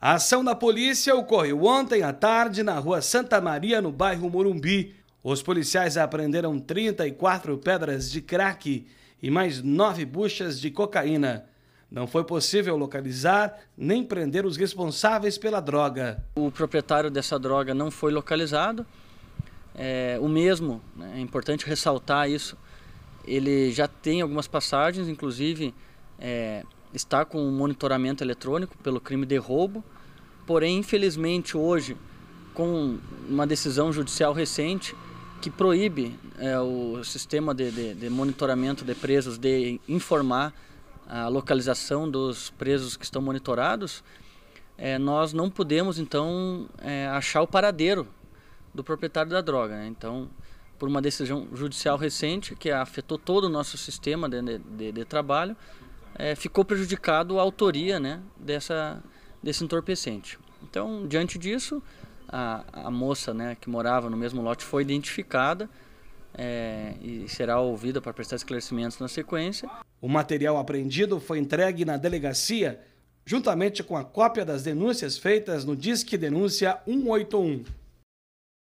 A ação da polícia ocorreu ontem à tarde na rua Santa Maria, no bairro Morumbi. Os policiais apreenderam 34 pedras de crack e mais nove buchas de cocaína. Não foi possível localizar nem prender os responsáveis pela droga. O proprietário dessa droga não foi localizado. É, o mesmo, né, é importante ressaltar isso, ele já tem algumas passagens, inclusive é, está com monitoramento eletrônico pelo crime de roubo. Porém, infelizmente, hoje, com uma decisão judicial recente que proíbe é, o sistema de, de, de monitoramento de presos de informar a localização dos presos que estão monitorados, é, nós não podemos então é, achar o paradeiro do proprietário da droga. Né? Então, por uma decisão judicial recente que afetou todo o nosso sistema de, de, de trabalho, é, ficou prejudicado a autoria né, dessa, desse entorpecente. Então, diante disso, a, a moça né, que morava no mesmo lote foi identificada é, e será ouvida para prestar esclarecimentos na sequência. O material apreendido foi entregue na delegacia, juntamente com a cópia das denúncias feitas no Disque Denúncia 181.